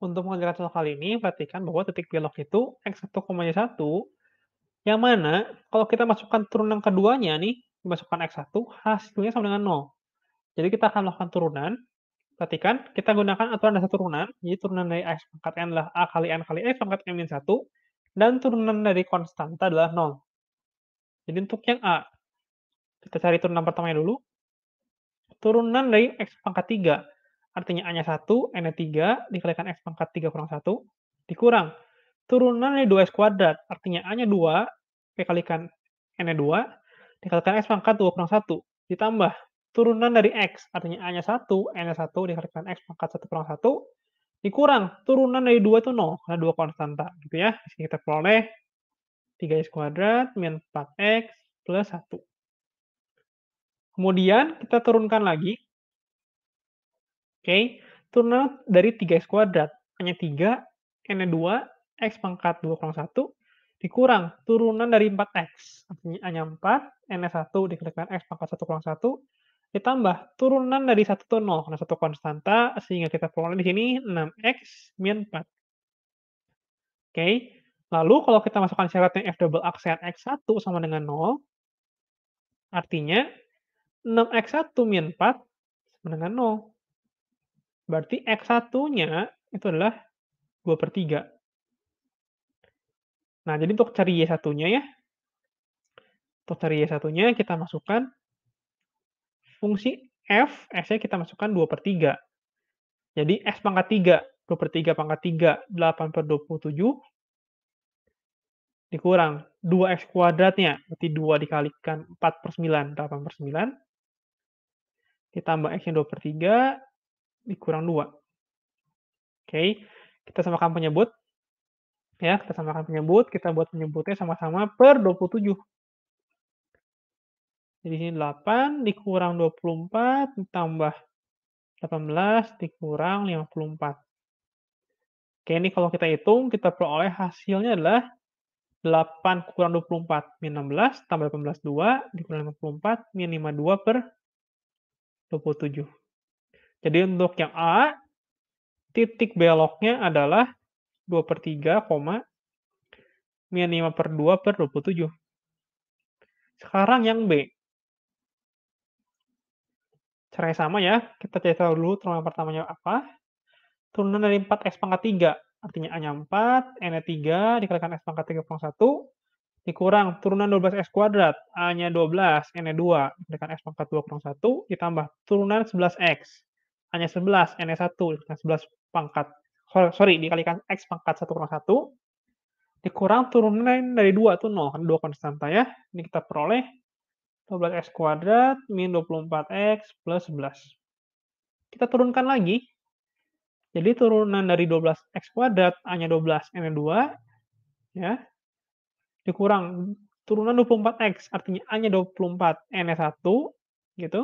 Untuk soal kali ini, perhatikan bahwa titik belok itu X1,1, yang mana kalau kita masukkan turunan keduanya nih, dimasukkan X1, hasilnya sama dengan 0. Jadi kita akan melakukan turunan, perhatikan, kita gunakan aturan dasar turunan, jadi turunan dari X pangkat N adalah A kali N kali X pangkat N 1, dan turunan dari konstanta adalah 0. Jadi untuk yang A, kita cari turunan pertamanya dulu, turunan dari X pangkat 3, artinya A-nya 1, N-nya 3, dikalikan X pangkat 3 kurang 1, dikurang. Turunan dari 2X kuadrat, artinya A-nya 2, P dikalikan N-nya 2, dikalikan X pangkat 2 kurang 1, ditambah turunan dari X, artinya A-nya 1, N-nya 1, dikalikan X pangkat 1 kurang 1, dikurang. Turunan dari 2 itu 0, karena 2 konstanta. gitu ya. Di sini kita peroleh 3X kuadrat min 4X plus 1. Kemudian kita turunkan lagi Oke, turun dari 3x kuadrat. Hanya 3, n 2, e x pangkat 2 kurang 1, dikurang turunan dari 4x. Artinya hanya 4, n 1 e dikalikan x pangkat 1 kurang 1, ditambah turunan dari 1 ke 0, karena 1 konstanta, sehingga kita peroleh di sini 6x min 4. Oke, lalu kalau kita masukkan syaratnya f double aksen x1 sama dengan 0, artinya 6x1 min 4 sama dengan 0. Berarti X1-nya itu adalah 2 per 3. Nah, jadi untuk cari Y1-nya ya, untuk cari Y1-nya kita masukkan fungsi F, S-nya kita masukkan 2 per 3. Jadi S pangkat 3, 2 per 3 pangkat 3, 8 per 27, dikurang 2X kuadratnya, berarti 2 dikalikan 4 per 9, 8 per 9, ditambah X-nya 2 per 3, dikurang 2. Oke, okay. kita samakan penyebut. Ya, kita samakan penyebut, kita buat penyebutnya sama-sama per 27. Jadi sini 8 dikurang 24 ditambah 18 dikurang 54. Oke, ini kalau kita hitung, kita peroleh hasilnya adalah 8 kurang 24, min 16, tambah 18, 2, dikurang 54, min 52 per 27. Jadi untuk yang A, titik beloknya adalah 2 per 3, min 5 per 2 per 27. Sekarang yang B. Caranya sama ya, kita cari tahu dulu turunan pertamanya apa. Turunan dari 4x pangkat 3, artinya A-nya 4, N-nya 3, dikalikan X pangkat 3 pangkat 1, dikurang turunan 12X kuadrat, A-nya 12, N-nya 2, dikalikan X pangkat 2 pangkat 1, ditambah turunan 11X hanya 11, NS1 11 pangkat, sorry, dikalikan X pangkat 1 kurang 1, dikurang turunan dari 2 itu 0, kan 2 konstanta ya. Ini kita peroleh 12X kuadrat min 24X plus 11. Kita turunkan lagi. Jadi turunan dari 12X kuadrat hanya 12 N2, ya. Dikurang turunan 24X, artinya hanya 24 N1, gitu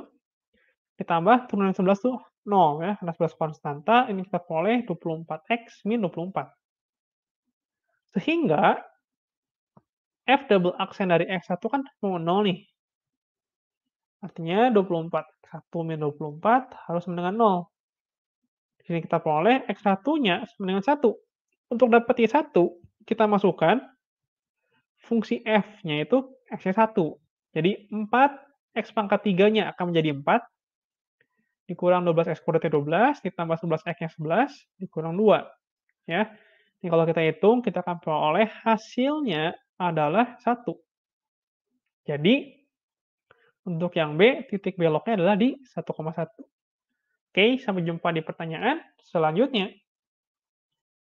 ditambah turunan 11 tuh 0 ya. karena batas konstanta ini kita peroleh 24x min 24. Sehingga f double aksen dari x1 kan 0 nih. Artinya 24 x1 min 24 harus sama dengan 0. Di sini kita peroleh x1-nya sama dengan 1. Untuk dapat y1, kita masukkan fungsi f-nya itu x1. Jadi 4 x pangkat 3-nya akan menjadi 4 dikurang 12x kuadrat 12, ditambah 11x 11, dikurang 2. Ya. Ini kalau kita hitung, kita akan peroleh hasilnya adalah 1. Jadi, untuk yang B, titik beloknya adalah di 1,1. Oke, sampai jumpa di pertanyaan selanjutnya.